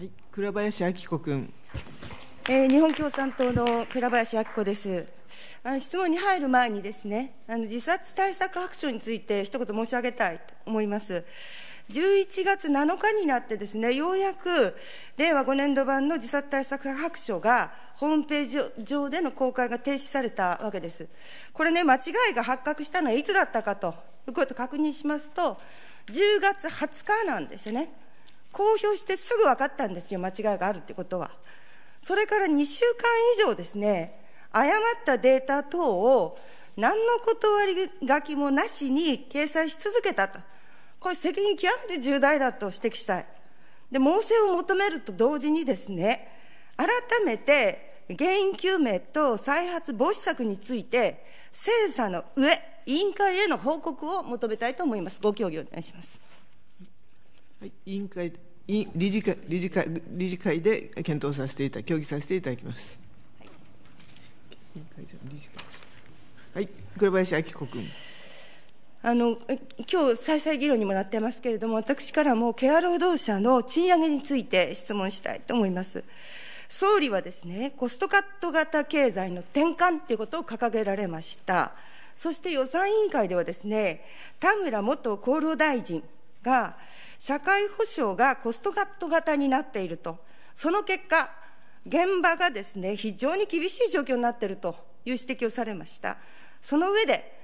はい、倉林明子君。えー、日本共産党の倉林明子です。あの質問に入る前にですね、あの自殺対策白書について一言申し上げたいと思います。11月7日になってですね、ようやく令和5年度版の自殺対策白書がホームページ上での公開が停止されたわけです。これね、間違いが発覚したのはいつだったかということを確認しますと、10月20日なんですよね。公表してすぐ分かったんですよ、間違いがあるってことは。それから2週間以上ですね、誤ったデータ等を何の断り書きもなしに掲載し続けたと。これ責任極めて重大だと指摘したい。で、猛省を求めると同時にですね、改めて原因究明と再発防止策について、精査の上、委員会への報告を求めたいと思います。ご協議お願いします。はい、委員会委員理事会理事会理事会で検討させていた協議させていただきます。はい、黒林明子君。あの今日再々議論にもなってますけれども、私からもケア労働者の賃上げについて質問したいと思います。総理はですね、コストカット型経済の転換ということを掲げられました。そして予算委員会ではですね、田村元厚労大臣が、社会保障がコストカット型になっていると、その結果、現場がですね、非常に厳しい状況になっているという指摘をされました。その上で、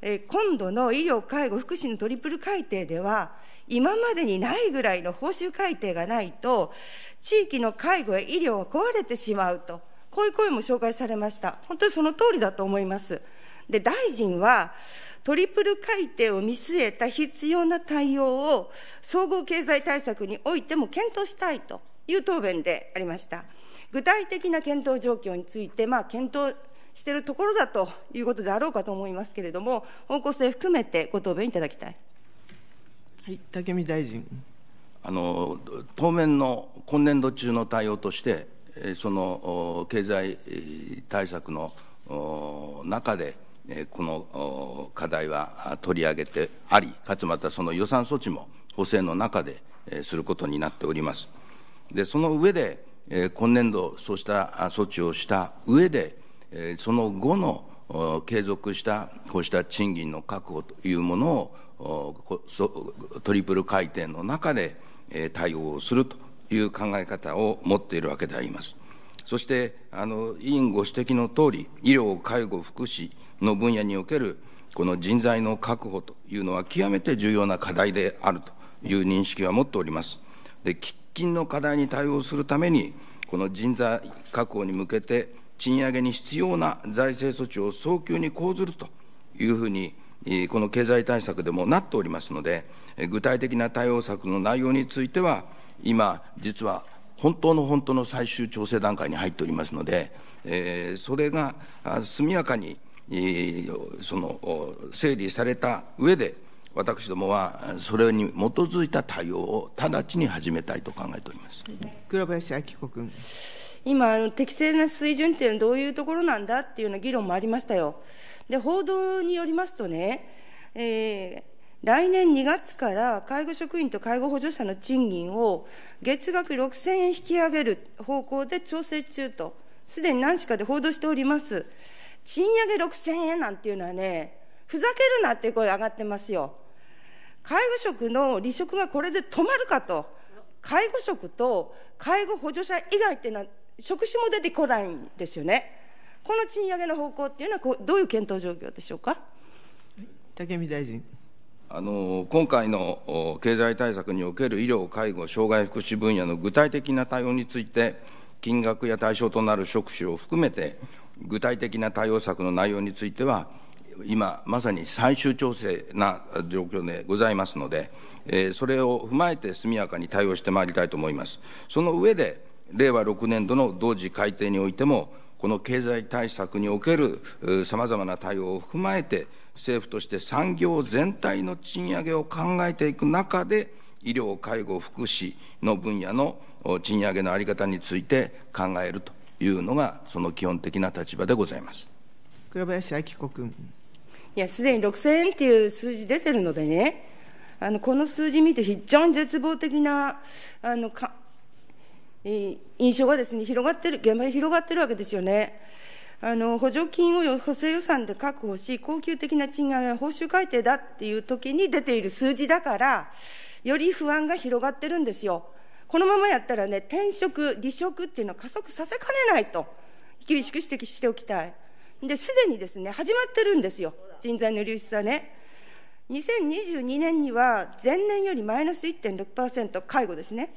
え今度の医療、介護、福祉のトリプル改定では、今までにないぐらいの報酬改定がないと、地域の介護や医療は壊れてしまうと、こういう声も紹介されました。本当にその通りだと思います。で、大臣は、トリプル改定を見据えた必要な対応を、総合経済対策においても検討したいという答弁でありました。具体的な検討状況について、まあ、検討しているところだということであろうかと思いますけれども、方向性含めてご答弁いただきたい。はい、武見大臣。あの当面の今年度中の対応として、その経済対策の中で、この課題は取り上げてあり、かつまたその予算措置も補正の中ですることになっております。で、その上で、今年度、そうした措置をした上で、その後の継続したこうした賃金の確保というものをトリプル改定の中で対応をするという考え方を持っているわけであります。そして、あの委員ご指摘のとおり、医療、介護、福祉、の分野におけるこの人材の確保というのは極めて重要な課題であるという認識は持っております。で喫緊の課題に対応するために、この人材確保に向けて、賃上げに必要な財政措置を早急に講ずるというふうに、この経済対策でもなっておりますので、具体的な対応策の内容については、今、実は本当の本当の最終調整段階に入っておりますので、えそれが速やかにその整理された上で私どもはそれに基づいた対応を直ちに始めたいと考えております黒林明子君今適正な水準っていうのはどういうところなんだっていうような議論もありましたよで報道によりますとね、えー来年2月から介護職員と介護補助者の賃金を月額6000円引き上げる方向で調整中と、すでに何社かで報道しております。賃上げ6000円なんていうのはね、ふざけるなっていう声が上がってますよ。介護職の離職がこれで止まるかと、介護職と介護補助者以外っていうのは、職種も出てこないんですよね。この賃上げの方向っていうのはどういう検討状況でしょうか。武見大臣あの今回の経済対策における医療、介護、障害福祉分野の具体的な対応について、金額や対象となる職種を含めて、具体的な対応策の内容については、今、まさに最終調整な状況でございますので、えー、それを踏まえて速やかに対応してまいりたいと思います。その上で、令和6年度の同時改定においても、この経済対策におけるさまざまな対応を踏まえて、政府として産業全体の賃上げを考えていく中で、医療、介護、福祉の分野の賃上げの在り方について考えるというのが、その基本的な立場でございます。倉林明子君いや、すでに6000円っていう数字出てるのでね、あのこの数字見て、非常に絶望的なあのか、えー、印象がですね広がってる、現場に広がってるわけですよね。あの補助金を補正予算で確保し、恒久的な賃上げは報酬改定だっていう時に出ている数字だから、より不安が広がってるんですよ。このままやったらね、転職、離職っていうのは加速させかねないと、厳しく指摘しておきたい。で、すでにですね、始まってるんですよ、人材の流出はね。2022年には前年よりマイナス1.6%、介護ですね、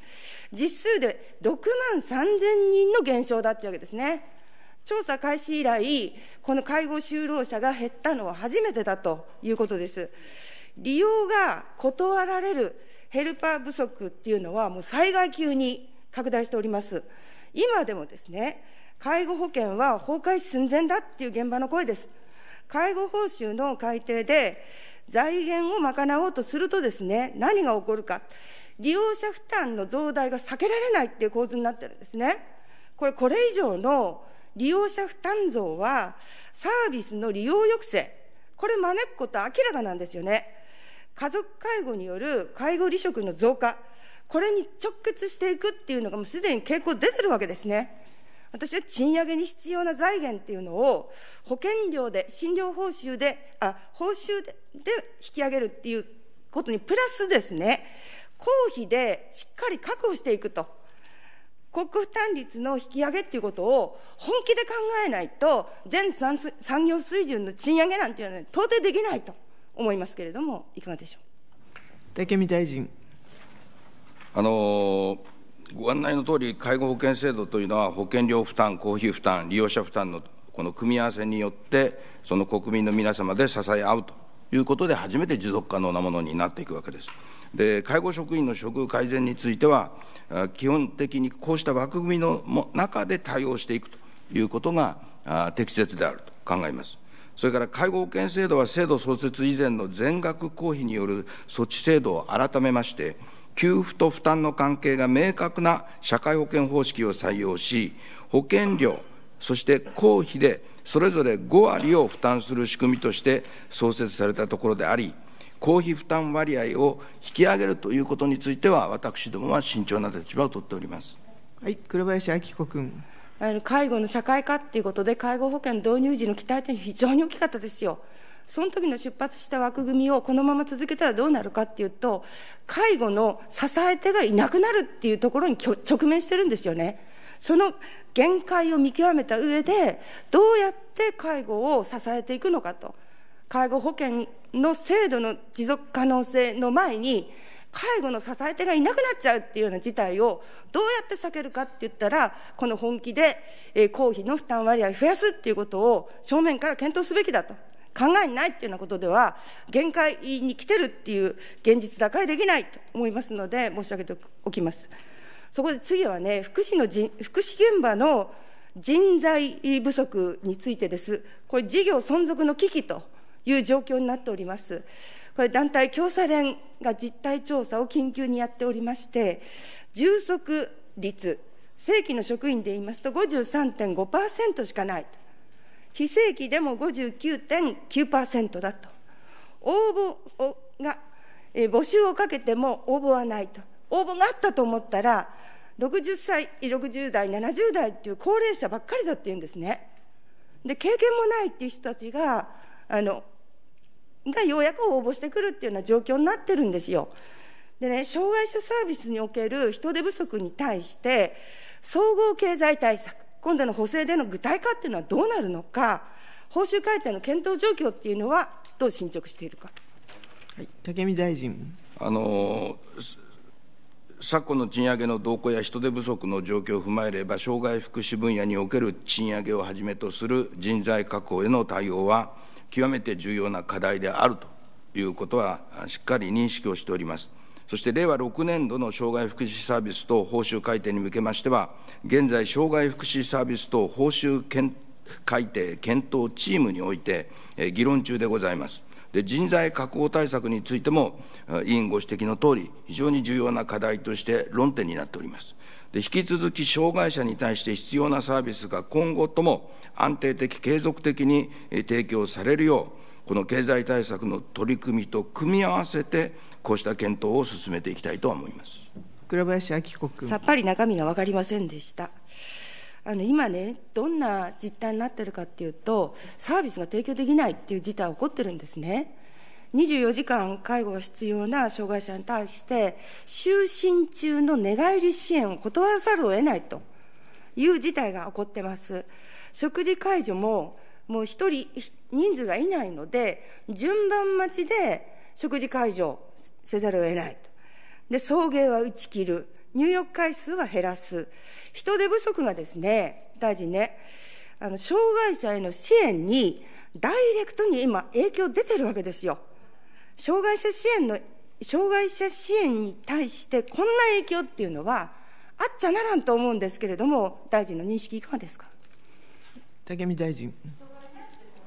実数で6万3000人の減少だっていうわけですね。調査開始以来、この介護就労者が減ったのは初めてだということです。利用が断られるヘルパー不足っていうのは、もう災害級に拡大しております。今でもですね、介護保険は崩壊寸前だっていう現場の声です。介護報酬の改定で財源を賄おうとするとですね、何が起こるか、利用者負担の増大が避けられないっていう構図になってるんですね。これ、これ以上の利用者負担増は、サービスの利用抑制、これ招くことは明らかなんですよね。家族介護による介護離職の増加、これに直結していくっていうのが、もうすでに傾向出てるわけですね。私は賃上げに必要な財源っていうのを、保険料で、診療報酬で、あ報酬で引き上げるっていうことに、プラスですね、公費でしっかり確保していくと、国負担率の引き上げっていうことを本気で考えないと、全産業水準の賃上げなんていうのは、到底できないと。思いますけれども、いかがでしょう武見大臣。あのご案内のとおり、介護保険制度というのは、保険料負担、公費負担、利用者負担のこの組み合わせによって、その国民の皆様で支え合うということで、初めて持続可能なものになっていくわけです。で介護職員の処遇改善については、基本的にこうした枠組みの中で対応していくということが適切であると考えます。それから介護保険制度は制度創設以前の全額公費による措置制度を改めまして、給付と負担の関係が明確な社会保険方式を採用し、保険料、そして公費でそれぞれ5割を負担する仕組みとして創設されたところであり、公費負担割合を引き上げるということについては、私どもは慎重な立場を取っております。はい、黒林明子君。あの介護の社会化っていうことで、介護保険導入時の期待点、非常に大きかったですよ。その時の出発した枠組みをこのまま続けたらどうなるかっていうと、介護の支え手がいなくなるっていうところに直面してるんですよね。その限界を見極めた上で、どうやって介護を支えていくのかと。介護保険の制度の持続可能性の前に、介護の支え手がいなくなっちゃうっていうような事態をどうやって避けるかって言ったら、この本気で、えー、公費の負担割合増やすっていうことを正面から検討すべきだと。考えないっていうようなことでは、限界に来てるっていう現実打開できないと思いますので、申し上げておきます。そこで次はね、福祉の福祉現場の人材不足についてです。これ、事業存続の危機という状況になっております。これ、団体共済連が実態調査を緊急にやっておりまして、充足率、正規の職員で言いますと53.5%しかない、非正規でも59.9%だと、応募をが、えー、募集をかけても応募はないと、応募があったと思ったら、60歳、60代、70代っていう高齢者ばっかりだっていうんですね。で、経験もないっていう人たちが、あのがようやく応募してくるっていうような状況になってるんですよ。でね、障害者サービスにおける人手不足に対して、総合経済対策、今度の補正での具体化っていうのはどうなるのか、報酬改定の検討状況っていうのは、どう進捗しているか。はい、武見大臣あの昨今の賃上げの動向や人手不足の状況を踏まえれば、障害福祉分野における賃上げをはじめとする人材確保への対応は、極めて重要な課題であるということはしっかり認識をしております。そして令和6年度の障害福祉サービス等報酬改定に向けましては、現在、障害福祉サービス等報酬改定検討チームにおいて、議論中でございます。で人材確保対策についても、委員ご指摘のとおり、非常に重要な課題として論点になっております。で引き続き障害者に対して必要なサービスが今後とも安定的、継続的に提供されるよう、この経済対策の取り組みと組み合わせて、こうした検討を進めていきたいと思います倉林明子君。さっぱり中身が分かりませんでした。あの今ね、どんな実態になってるかっていうと、サービスが提供できないっていう事態起こってるんですね。24時間介護が必要な障害者に対して、就寝中の寝返り支援を断らざるを得ないという事態が起こってます。食事介助も、もう一人、人数がいないので、順番待ちで食事介助せざるを得ないと。で、送迎は打ち切る。入浴回数は減らす。人手不足がですね、大臣ね、あの、障害者への支援に、ダイレクトに今、影響出てるわけですよ。障害者支援の、障害者支援に対してこんな影響っていうのは、あっちゃならんと思うんですけれども、大臣の認識、いかがですか武見大臣。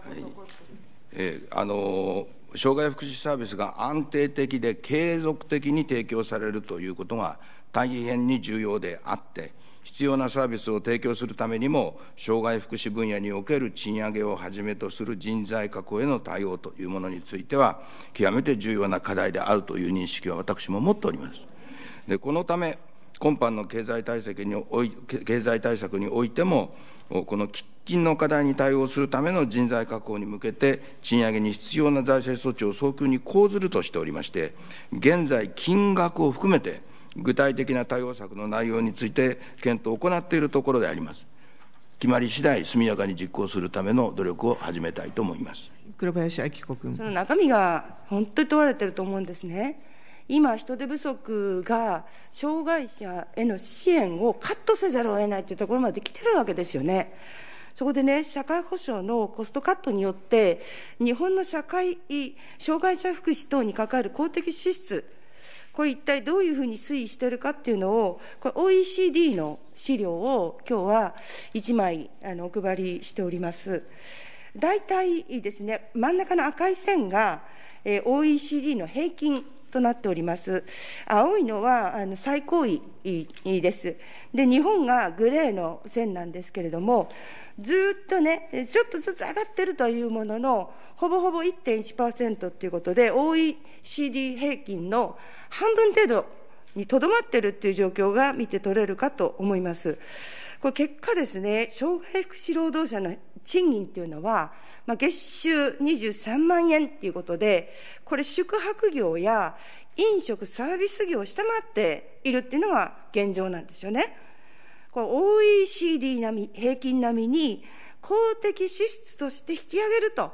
はい、えー、あのー、障害福祉サービスが安定的で継続的に提供されるということが大変に重要であって、必要なサービスを提供するためにも、障害福祉分野における賃上げをはじめとする人材確保への対応というものについては、極めて重要な課題であるという認識は私も持っております。でこのため今般の経済対策におい経済対策においても、この喫緊の課題に対応するための人材確保に向けて、賃上げに必要な財政措置を早急に講ずるとしておりまして、現在、金額を含めて、具体的な対応策の内容について検討を行っているところであります。決まり次第速やかに実行するための努力を始めたいと思います黒林明子君。その中身が本当に問われてると思うんですね。今、人手不足が障害者への支援をカットせざるを得ないというところまで来てるわけですよね。そこでね、社会保障のコストカットによって、日本の社会、障害者福祉等に関わる公的支出、これ一体どういうふうに推移してるかっていうのを、これ OECD の資料を今日は1枚あのお配りしております。大体ですね、真ん中の赤い線が、えー、OECD の平均となっております。青いのはあの最高位です。で、日本がグレーの線なんですけれども、ずっとね、ちょっとずつ上がってるというものの、ほぼほぼ1.1%ということで、OECD 平均の半分程度にとどまってるっていう状況が見て取れるかと思います。これ結果ですね、障害福祉労働者の賃金というのは、まあ、月収23万円ということで、これ宿泊業や飲食サービス業を下回っているというのが現状なんですよね。これ OECD 並み、平均並みに公的支出として引き上げると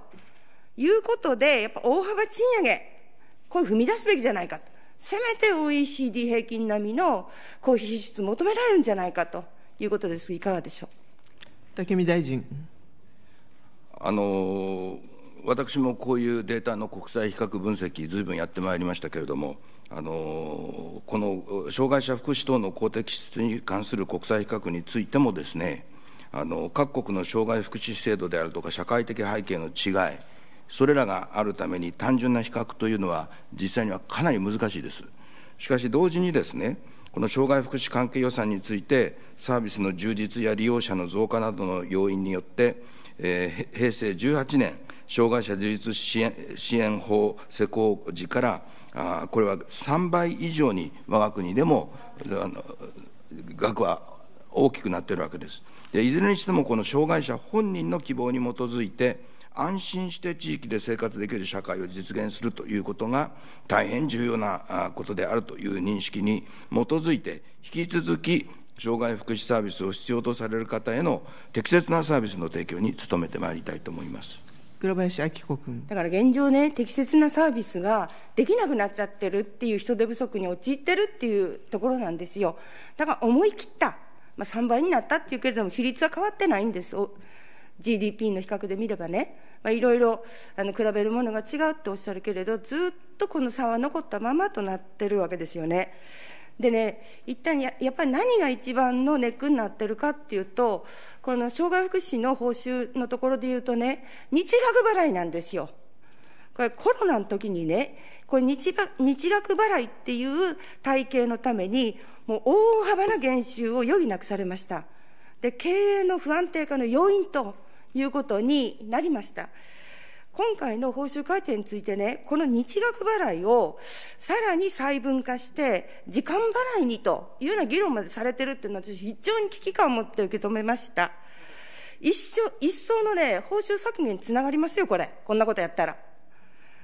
いうことで、やっぱ大幅賃上げ、これ踏み出すべきじゃないかと。せめて OECD 平均並みの公費支出求められるんじゃないかということです。いかがでしょう。見大臣。あの私もこういうデータの国際比較分析、ずいぶんやってまいりましたけれども、あのこの障害者福祉等の公的支出に関する国際比較についてもですね、あの各国の障害福祉制度であるとか社会的背景の違い、それらがあるために単純な比較というのは実際にはかなり難しいです。しかし同時にですね、この障害福祉関係予算について、サービスの充実や利用者の増加などの要因によって、えー、平成18年、障害者自立支援支援法施行時から、あこれは3倍以上に我が国でもあの額は大きくなっているわけですで。いずれにしてもこの障害者本人の希望に基づいて、安心して地域で生活できる社会を実現するということが大変重要なことであるという認識に基づいて、引き続き障害福祉サービスを必要とされる方への適切なサービスの提供に努めてまいりたいと思います。倉林明子君だから現状ね、適切なサービスができなくなっちゃってるっていう人手不足に陥ってるっていうところなんですよ、だから思い切った、まあ、3倍になったっていうけれども、比率は変わってないんです、GDP の比較で見ればね、まあ、いろいろあの比べるものが違うっておっしゃるけれど、ずっとこの差は残ったままとなってるわけですよね。でね一旦やっぱり何が一番のネックになってるかっていうとこの障害福祉の報酬のところで言うとね日額払いなんですよ。これコロナの時にねこれ日日額払いっていう体系のためにもう大幅な減収を余儀なくされました。で経営の不安定化の要因ということになりました。今回の報酬改定についてね、この日額払いをさらに細分化して、時間払いにというような議論までされてるっていうのは、非常に危機感を持って受け止めました。一緒、一層のね、報酬削減につながりますよ、これ。こんなことやったら。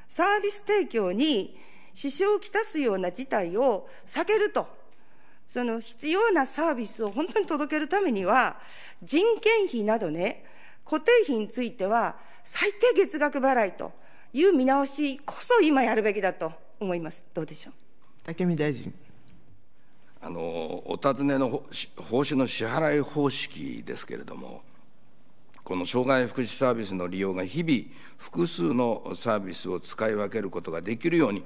サービス提供に支障をきたすような事態を避けると。その必要なサービスを本当に届けるためには、人件費などね、固定費については、最低月額払いという見直しこそ今やるべきだと思います。どうでしょう武見大臣あのお尋ねの報酬の支払い方式ですけれども、この障害福祉サービスの利用が日々、複数のサービスを使い分けることができるように、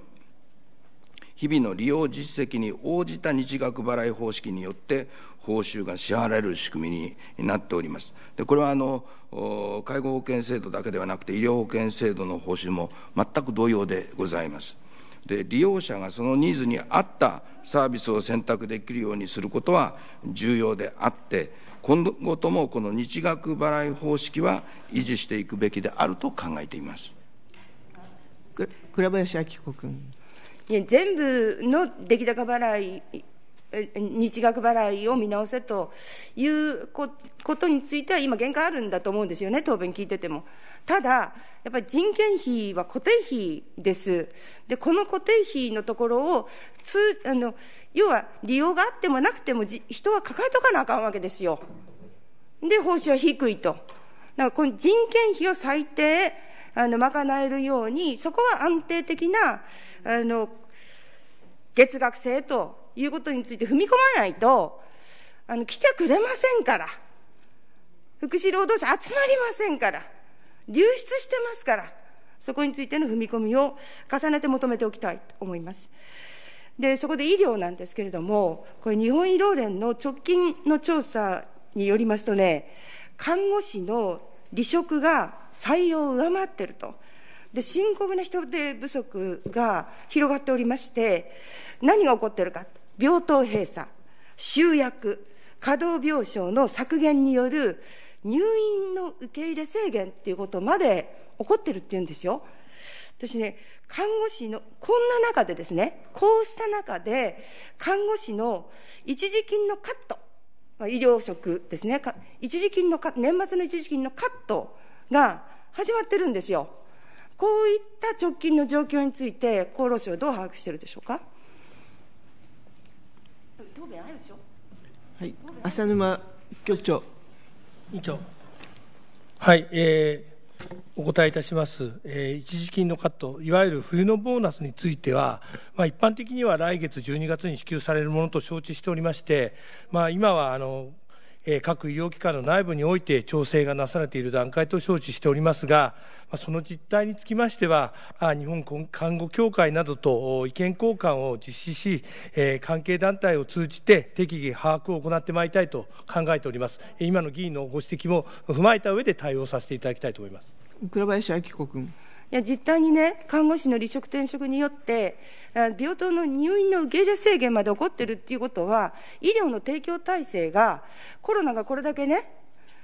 日々の利用実績に応じた日額払い方式によって報酬が支払われる仕組みになっております。でこれはあの介護保険制度だけではなくて医療保険制度の報酬も全く同様でございます。で利用者がそのニーズに合ったサービスを選択できるようにすることは重要であって今後ともこの日額払い方式は維持していくべきであると考えています倉林明子君。いや全部の出来高払い日額払いを見直せということについては、今、限界あるんだと思うんですよね、答弁聞いてても。ただ、やっぱり人件費は固定費です。で、この固定費のところをつあの、要は利用があってもなくても人は抱えとかなあかんわけですよ。で、報酬は低いと。だから、この人件費を最低、あの賄えるように、そこは安定的なあの月額制ということについて踏み込まないと、あの来てくれませんから、福祉労働者集まりませんから、流出してますから、そこについての踏み込みを重ねて求めておきたいと思います。でそこで医療なんですけれども、これ、日本医療連の直近の調査によりますとね、看護師の離職が採用を上回っていると。で深刻な人手不足が広がっておりまして、何が起こっているか、病棟閉鎖、集約、稼働病床の削減による入院の受け入れ制限っていうことまで起こってるっていうんですよ。私ね、看護師の、こんな中でですね、こうした中で、看護師の一時金のカット、医療職ですね、一時金の年末の一時金のカットが始まってるんですよ。こういった直近の状況について、厚労省はどう把握しているでしょうか。答弁あるでしょはい、浅沼局長。委員長。はい、えーお答えいたします、えー、一時金のカット、いわゆる冬のボーナスについては、まあ、一般的には来月12月に支給されるものと承知しておりまして、まあ、今はあの各医療機関の内部において調整がなされている段階と承知しておりますが、その実態につきましては、日本看護協会などと意見交換を実施し、関係団体を通じて適宜把握を行ってまいりたいと考えております。今の議員のご指摘も踏まえた上で対応させていただきたいと思います。倉林明子君。いや実態にね、看護師の離職転職によって、病棟の入院の受け入れ制限まで起こってるっていうことは、医療の提供体制が、コロナがこれだけね、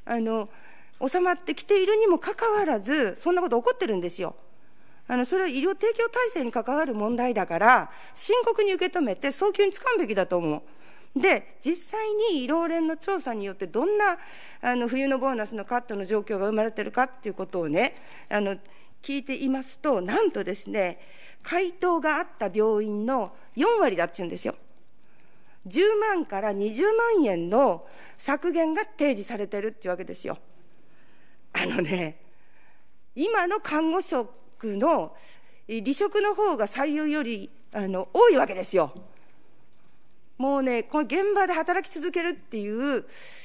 あの収まってきているにもかかわらず、そんなこと起こってるんですよ。あのそれは医療提供体制に関わる問題だから、深刻に受け止めて、早急につかむべきだと思う。で、実際に医療連の調査によって、どんなあの冬のボーナスのカットの状況が生まれてるかっていうことをね、あの聞いていますと、なんとですね、回答があった病院の4割だっていうんですよ。10万から20万円の削減が提示されてるっていうわけですよ。あのね、今の看護職の離職の方が採用よりあの多いわけですよ。もうね、この現場で働き続けるっていう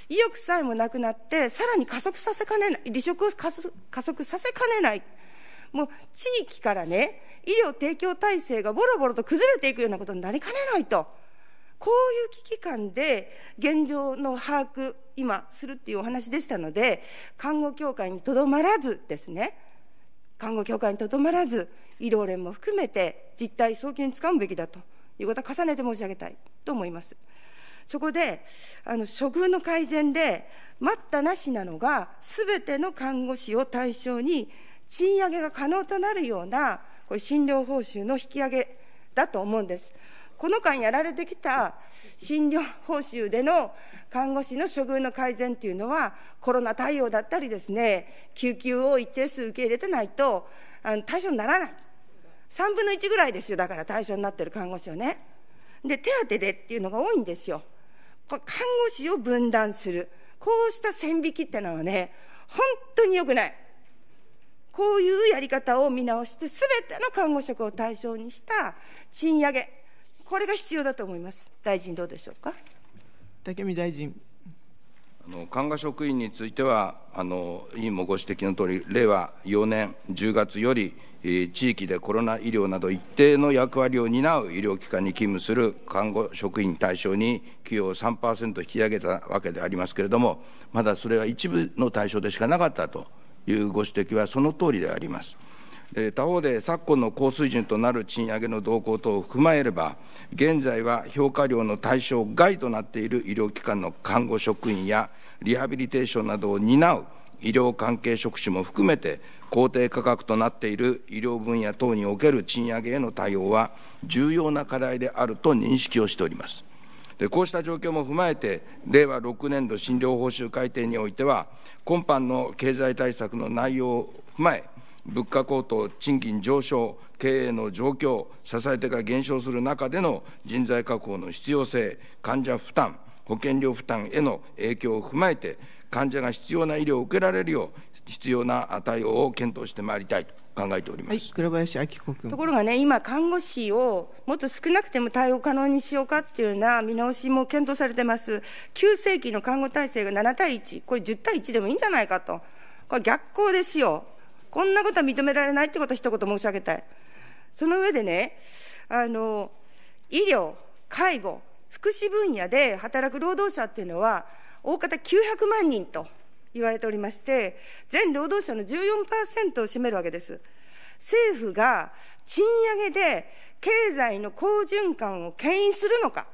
意欲さえもなくなって、さらに加速させかねない、離職を加速させかねない。もう地域からね、医療提供体制がボロボロと崩れていくようなことになりかねないと。こういう危機感で現状の把握、今するっていうお話でしたので、看護協会にとどまらずですね、看護協会にとどまらず、医療連も含めて実態早急につかむべきだということは重ねて申し上げたいと思います。そこで、あの処遇の改善で、待ったなしなのが、すべての看護師を対象に、賃上げが可能となるような、これ、診療報酬の引き上げだと思うんです。この間やられてきた診療報酬での看護師の処遇の改善というのは、コロナ対応だったりですね、救急を一定数受け入れてないと、あの対象にならない。3分の1ぐらいですよ、だから対象になってる看護師をね。で、手当でっていうのが多いんですよ。これ看護師を分断する。こうした線引きってのはね、本当に良くない。こういうやり方を見直して、すべての看護職を対象にした賃上げ、これが必要だと思います。大臣、どうでしょうか。武見大臣あの看護職員についてはあの、委員もご指摘のとおり、令和4年10月より、えー、地域でコロナ医療など一定の役割を担う医療機関に勤務する看護職員対象に、給与を3%引き上げたわけでありますけれども、まだそれは一部の対象でしかなかったと。いうご指摘はその通りであります。他方で昨今の高水準となる賃上げの動向等を踏まえれば、現在は評価料の対象外となっている医療機関の看護職員やリハビリテーションなどを担う医療関係職種も含めて、公定価格となっている医療分野等における賃上げへの対応は、重要な課題であると認識をしております。でこうした状況も踏まえて、令和6年度診療報酬改定においては、今般の経済対策の内容を踏まえ、物価高騰、賃金上昇、経営の状況、支え手が減少する中での人材確保の必要性、患者負担、保険料負担への影響を踏まえて、患者が必要な医療を受けられるよう、必要な対応を検討してまいりたいと考えております、はい、倉林明子君ところがね今看護師をもっと少なくても対応可能にしようかっていうような見直しも検討されてます急性期の看護体制が7対1これ10対1でもいいんじゃないかとこれ逆行ですよこんなことは認められないってことを一言申し上げたいその上でねあの医療介護福祉分野で働く労働者っていうのは大方900万人と。言われておりまして、全労働者の14%を占めるわけです。政府が賃上げで経済の好循環を牽引するのか、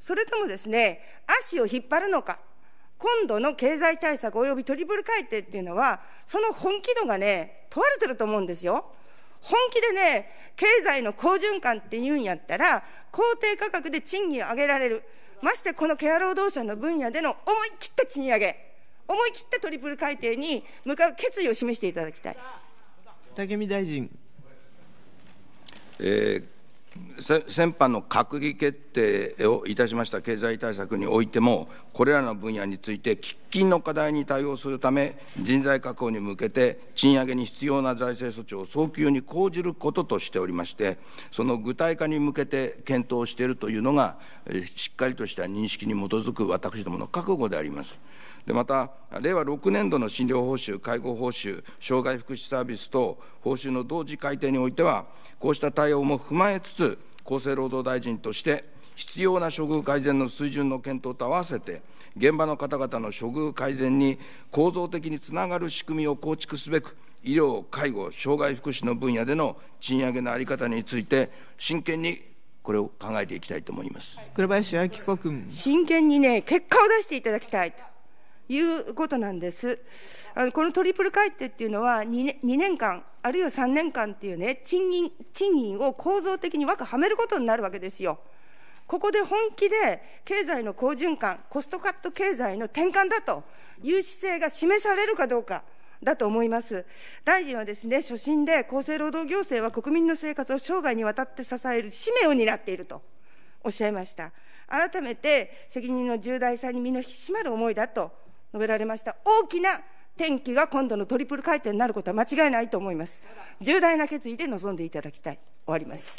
それともですね、足を引っ張るのか、今度の経済対策及びトリプル改定っていうのは、その本気度がね、問われてると思うんですよ。本気でね、経済の好循環っていうんやったら、公定価格で賃金を上げられる。ましてこのケア労働者の分野での思い切った賃上げ。思い切ったトリプル改定に向かう決意を示していただきたい武見大臣。えー先般の閣議決定をいたしました経済対策においても、これらの分野について、喫緊の課題に対応するため、人材確保に向けて、賃上げに必要な財政措置を早急に講じることとしておりまして、その具体化に向けて検討しているというのが、しっかりとした認識に基づく私どもの覚悟であります。でまた、令和6年度の診療報酬、介護報酬、障害福祉サービス等、報酬の同時改定においては、こうした対応も踏まえつつ、厚生労働大臣として、必要な処遇改善の水準の検討と合わせて、現場の方々の処遇改善に構造的につながる仕組みを構築すべく、医療、介護、障害福祉の分野での賃上げの在り方について、真剣にこれを考えていきたいと思います。倉林明子君真剣にね、結果を出していただきたいということなんです。このトリプル改定っていうのは2年、2年間、あるいは3年間っていうね、賃金賃金を構造的に枠はめることになるわけですよ。ここで本気で経済の好循環、コストカット経済の転換だという姿勢が示されるかどうか。だと思います。大臣はですね、所信で厚生労働行政は国民の生活を生涯にわたって支える使命を担っているとおっしゃいました。改めて責任の重大さに身の引き締まる思いだと述べられました大きな転機が今度のトリプル回転になることは間違いないと思います重大な決意で臨んでいただきたい終わります